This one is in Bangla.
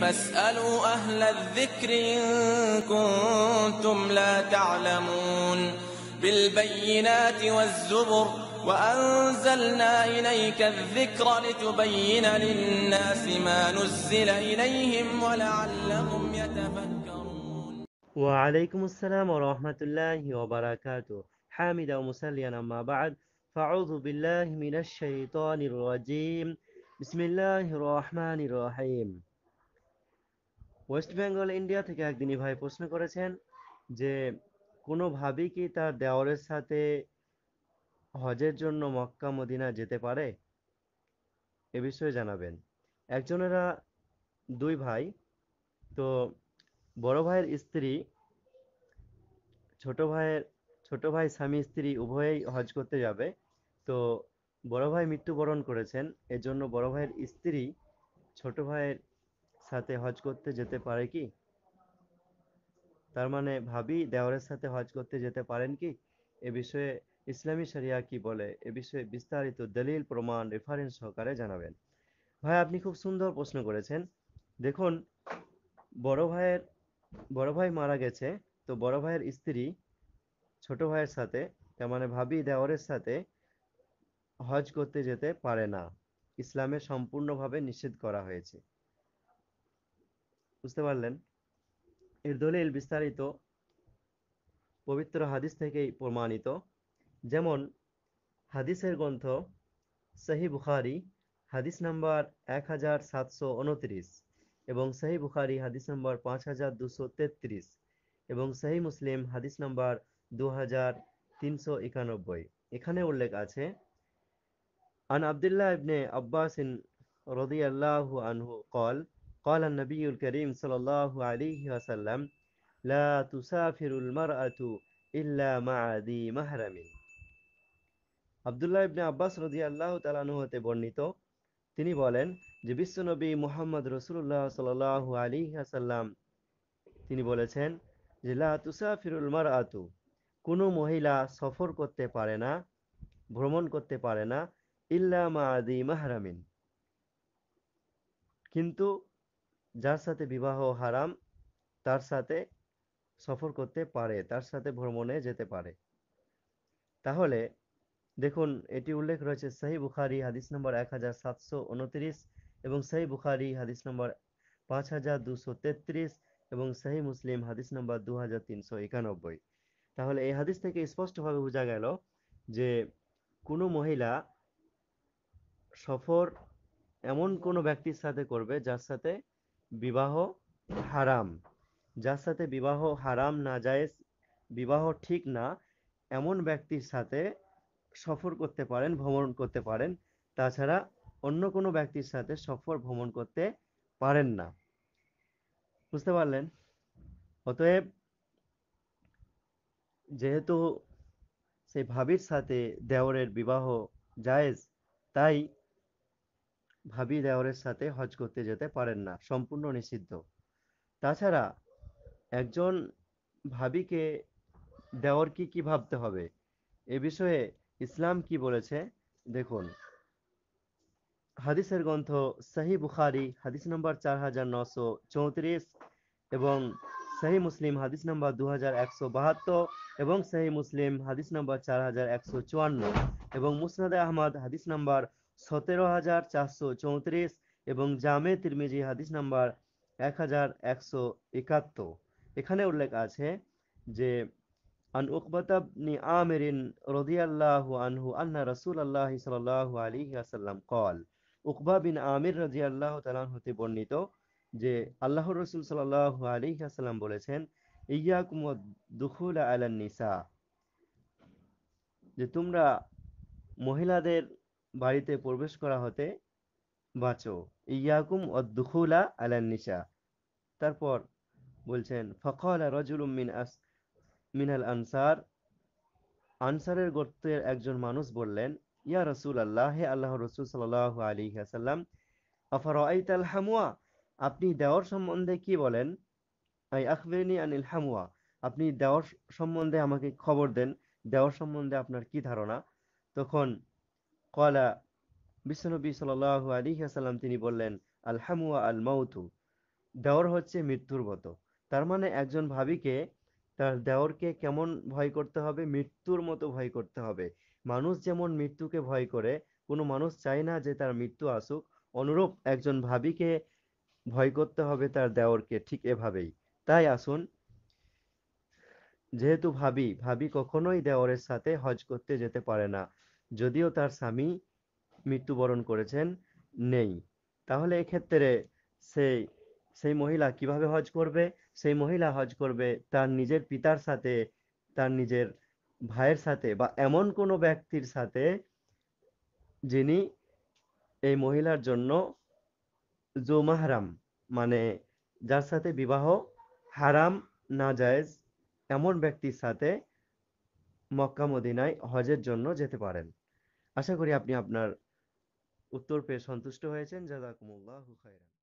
فاسألوا أهل الذكر إن كنتم لا تعلمون بالبينات والزبر وأنزلنا إليك الذكر لتبين للناس ما نزل إليهم ولعلهم يتفكرون وعليكم السلام ورحمة الله وبركاته حامدا ومسليا أما بعد فأعوذ بالله من الشيطان الرجيم بسم الله الرحمن الرحيم ওয়েস্ট বেঙ্গল ইন্ডিয়া থেকে একদিনই ভাই প্রশ্ন করেছেন যে কোনোভাবেই কি তার দেওয়ারের সাথে হজের জন্য মক্কা মদিনা যেতে পারে এ বিষয়ে জানাবেন একজনেরা দুই ভাই তো বড় ভাইয়ের স্ত্রী ছোট ভাইয়ের ছোট ভাই স্বামী স্ত্রী উভয়েই হজ করতে যাবে তো বড় ভাই মৃত্যুবরণ করেছেন এজন্য বড় ভাইয়ের স্ত্রী ছোট ভাইয়ের সাথে হজ করতে যেতে পারে কি তার মানে ভাবি দেওয়ারের সাথে হজ করতে যেতে পারেন কি এ বিষয়ে ইসলামী সারিয়া কি বলে এ বিষয়ে বিস্তারিত দলিল প্রমাণ রেফারেন্স সহকারে জানাবেন ভাই আপনি খুব সুন্দর প্রশ্ন করেছেন দেখুন বড় ভাইয়ের বড় ভাই মারা গেছে তো বড় ভাইয়ের স্ত্রী ছোট ভাইয়ের সাথে তার মানে ভাবি দেওয়ারের সাথে হজ করতে যেতে পারে না ইসলামে সম্পূর্ণভাবে নিষেধ করা হয়েছে বুঝতে পারলেন এর দলিল বিস্তারিত পবিত্র হাদিস থেকেই প্রমাণিত যেমন হাদিসের গ্রন্থ সাহি বুখারি হাদিস নাম্বার এক হাজার সাতশো উনত্রিশ এবং সাহি বুখারি হাদিস নাম্বার পাঁচ হাজার দুশো তেত্রিশ এবং সাহি মুসলিম হাদিস নাম্বার দু হাজার তিনশো একানব্বই এখানে উল্লেখ আছে আন আবদুল্লাহ ইবনে আব্বাসিন রদি আল্লাহ আনহু কল قال النبي الكريم صلى الله عليه وسلم لا تسافر المرأة إلا مع ذي محرم আবদুল্লাহ ইবনে আব্বাস রদি আল্লাহ তালানু হতে বর্ণিত তিনি বলেন যে বিশ্বনবী মোহাম্মদ রসুল্লাহ সাল আলী আসাল্লাম তিনি বলেছেন যে লা তুসাফিরুল মার আতু কোনো মহিলা সফর করতে পারে না ভ্রমণ করতে পারে না ইল্লা মা আদি মাহরামিন কিন্তু যার সাথে বিবাহ হারাম তার সাথে সফর করতে পারে তার সাথে ভ্রমণে যেতে পারে তাহলে দেখুন এটি উল্লেখ রয়েছে সাহি বুখারি হাদিস নম্বর এক হাজার সাতশো উনত্রিশ এবং সাহি বুখারি হাদিস নম্বর পাঁচ হাজার দুশো তেত্রিশ এবং সাহি মুসলিম হাদিস নম্বর দু হাজার তিনশো একানব্বই তাহলে এই হাদিস থেকে স্পষ্টভাবে বোঝা গেল যে কোনো মহিলা সফর এমন কোনো ব্যক্তির সাথে করবে যার সাথে বিবাহ হারাম যার সাথে বিবাহ হারাম না যায় বিবাহ ঠিক না এমন ব্যক্তির সাথে সফর করতে পারেন ভ্রমণ করতে পারেন তাছাড়া অন্য কোনো ব্যক্তির সাথে সফর ভ্রমণ করতে পারেন না বুঝতে পারলেন অতএব যেহেতু সেই ভাবির সাথে দেওরের বিবাহ জায়েজ তাই ভাবি দেওয়ারের সাথে হজ করতে যেতে পারেন না সম্পূর্ণ নিষিদ্ধ তাছাড়া একজন ভাবিকে দেওয়ার কি কি ভাবতে হবে এ বিষয়ে ইসলাম কি বলেছে দেখুন হাদিসের গ্রন্থ সাহি বুখারি হাদিস নম্বর চার এবং সহি মুসলিম হাদিস নাম্বার দু এবং সহি মুসলিম হাদিস নাম্বার চার এবং মুসনাদ আহমদ হাদিস নাম্বার সতেরো হাজার চারশো চৌত্রিশ এবং জামে তিরমিজি হাদিস নাম্বার এক হাজার একশো একাত্তর এখানে উল্লেখ আছে যে আন উকবতাবনি আমেরিন রদিয়াল্লাহু আনহু আল্লাহ রসুল আল্লাহ সাল্লাহ আলী আসাল্লাম কল উকবা বিন আমির রাজিয়াল্লাহ তালান হতে বর্ণিত যে আল্লাহ রসুল সাল্লাহ আসালাম বলেছেন ইয়া কুমদ দুখুল আলান নিসা যে তোমরা মহিলাদের বাড়িতে প্রবেশ করা হতে বাঁচো ইয়াকুম অদ্দুখুলা আলান নিসা তারপর বলছেন ফখল রজুল মিন আস মিনাল আনসার আনসারের গোত্রের একজন মানুষ বললেন ইয়া রসুল আল্লাহ আল্লাহ রসুল সাল আলী আসাল্লাম আফার হামুয়া আপনি দেওয়ার সম্বন্ধে কি বলেন আই আনিল হামুয়া আপনি দেওয়ার সম্বন্ধে আমাকে খবর দেন দেওয়ার সম্বন্ধে আপনার কি ধারণা তখন কলা বিশ্বনবী সাল আলী আসাল্লাম তিনি বললেন আল হামুয়া আল মাউথু দেওয়ার হচ্ছে মৃত্যুর মতো তার মানে একজন ভাবিকে তার দেওরকে কেমন ভয় করতে হবে মৃত্যুর মতো ভয় করতে হবে মানুষ যেমন মৃত্যুকে ভয় করে কোনো মানুষ চায় না যে তার মৃত্যু আসুক অনুরূপ একজন ভাবিকে ভয় করতে হবে তার দেওরকে ঠিক এভাবেই তাই আসুন যেহেতু ভাবি ভাবি কখনোই দেওরের সাথে হজ করতে যেতে পারে না যদিও তার স্বামী মৃত্যুবরণ করেছেন নেই তাহলে এক্ষেত্রে সেই সেই মহিলা কিভাবে হজ করবে সেই মহিলা হজ করবে তার নিজের পিতার সাথে তার নিজের ভাইয়ের সাথে বা এমন কোনো ব্যক্তির সাথে যিনি এই মহিলার জন্য জো মাহরাম মানে যার সাথে বিবাহ হারাম না নাজায়েজ এমন ব্যক্তির সাথে মক্কা মদিনায় হজের জন্য যেতে পারেন আশা করি আপনি আপনার উত্তর পেয়ে সন্তুষ্ট হয়েছেন যা খাইরান